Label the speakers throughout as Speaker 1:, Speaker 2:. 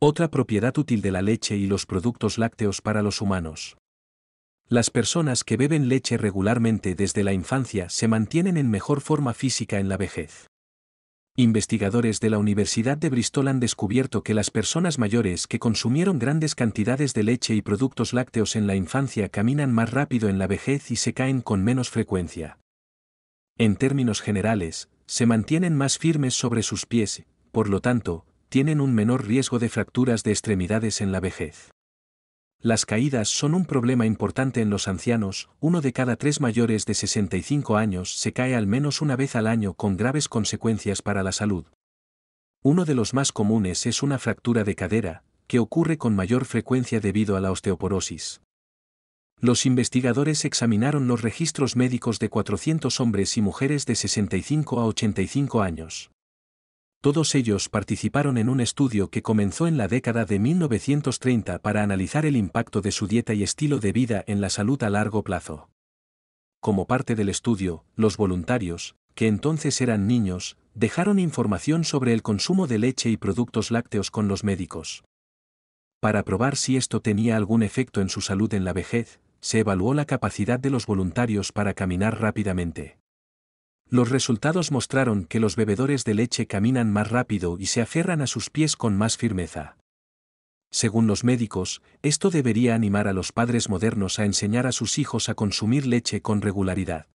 Speaker 1: Otra propiedad útil de la leche y los productos lácteos para los humanos. Las personas que beben leche regularmente desde la infancia se mantienen en mejor forma física en la vejez. Investigadores de la Universidad de Bristol han descubierto que las personas mayores que consumieron grandes cantidades de leche y productos lácteos en la infancia caminan más rápido en la vejez y se caen con menos frecuencia. En términos generales, se mantienen más firmes sobre sus pies, por lo tanto, tienen un menor riesgo de fracturas de extremidades en la vejez. Las caídas son un problema importante en los ancianos, uno de cada tres mayores de 65 años se cae al menos una vez al año con graves consecuencias para la salud. Uno de los más comunes es una fractura de cadera, que ocurre con mayor frecuencia debido a la osteoporosis. Los investigadores examinaron los registros médicos de 400 hombres y mujeres de 65 a 85 años. Todos ellos participaron en un estudio que comenzó en la década de 1930 para analizar el impacto de su dieta y estilo de vida en la salud a largo plazo. Como parte del estudio, los voluntarios, que entonces eran niños, dejaron información sobre el consumo de leche y productos lácteos con los médicos. Para probar si esto tenía algún efecto en su salud en la vejez, se evaluó la capacidad de los voluntarios para caminar rápidamente. Los resultados mostraron que los bebedores de leche caminan más rápido y se aferran a sus pies con más firmeza. Según los médicos, esto debería animar a los padres modernos a enseñar a sus hijos a consumir leche con regularidad.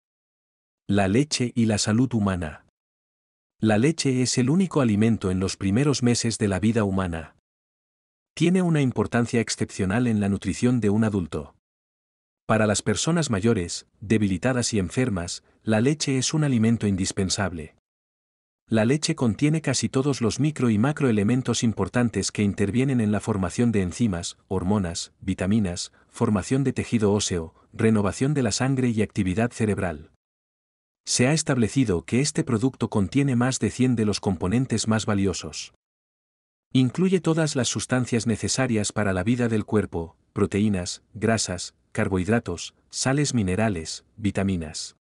Speaker 1: La leche y la salud humana. La leche es el único alimento en los primeros meses de la vida humana. Tiene una importancia excepcional en la nutrición de un adulto. Para las personas mayores, debilitadas y enfermas, la leche es un alimento indispensable. La leche contiene casi todos los micro y macroelementos importantes que intervienen en la formación de enzimas, hormonas, vitaminas, formación de tejido óseo, renovación de la sangre y actividad cerebral. Se ha establecido que este producto contiene más de 100 de los componentes más valiosos. Incluye todas las sustancias necesarias para la vida del cuerpo, proteínas, grasas, carbohidratos, sales minerales, vitaminas.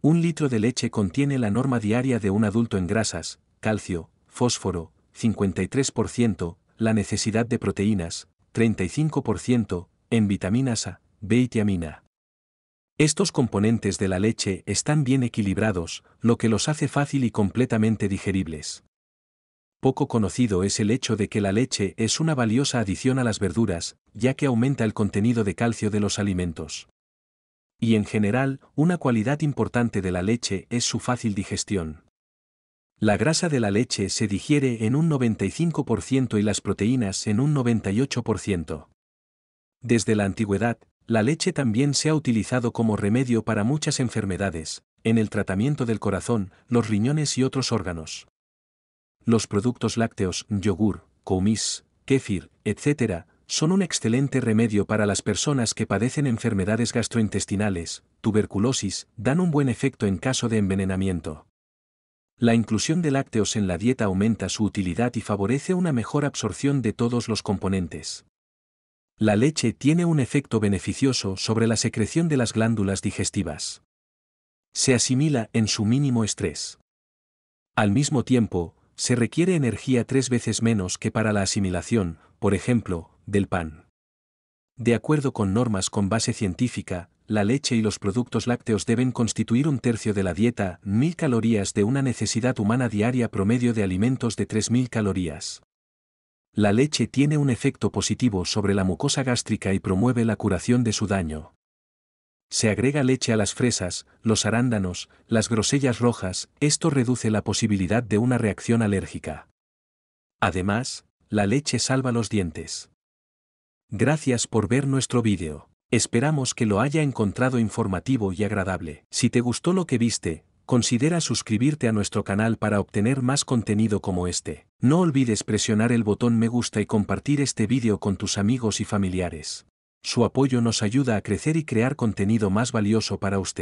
Speaker 1: Un litro de leche contiene la norma diaria de un adulto en grasas, calcio, fósforo, 53%, la necesidad de proteínas, 35%, en vitaminas A, B y tiamina. Estos componentes de la leche están bien equilibrados, lo que los hace fácil y completamente digeribles. Poco conocido es el hecho de que la leche es una valiosa adición a las verduras, ya que aumenta el contenido de calcio de los alimentos. Y en general, una cualidad importante de la leche es su fácil digestión. La grasa de la leche se digiere en un 95% y las proteínas en un 98%. Desde la antigüedad, la leche también se ha utilizado como remedio para muchas enfermedades, en el tratamiento del corazón, los riñones y otros órganos. Los productos lácteos, yogur, kumis, kéfir, etc., son un excelente remedio para las personas que padecen enfermedades gastrointestinales, tuberculosis, dan un buen efecto en caso de envenenamiento. La inclusión de lácteos en la dieta aumenta su utilidad y favorece una mejor absorción de todos los componentes. La leche tiene un efecto beneficioso sobre la secreción de las glándulas digestivas. Se asimila en su mínimo estrés. Al mismo tiempo, se requiere energía tres veces menos que para la asimilación, por ejemplo, del pan. De acuerdo con normas con base científica, la leche y los productos lácteos deben constituir un tercio de la dieta, 1000 calorías de una necesidad humana diaria promedio de alimentos de 3000 calorías. La leche tiene un efecto positivo sobre la mucosa gástrica y promueve la curación de su daño. Se agrega leche a las fresas, los arándanos, las grosellas rojas, esto reduce la posibilidad de una reacción alérgica. Además, la leche salva los dientes. Gracias por ver nuestro vídeo. Esperamos que lo haya encontrado informativo y agradable. Si te gustó lo que viste, considera suscribirte a nuestro canal para obtener más contenido como este. No olvides presionar el botón me gusta y compartir este vídeo con tus amigos y familiares. Su apoyo nos ayuda a crecer y crear contenido más valioso para usted.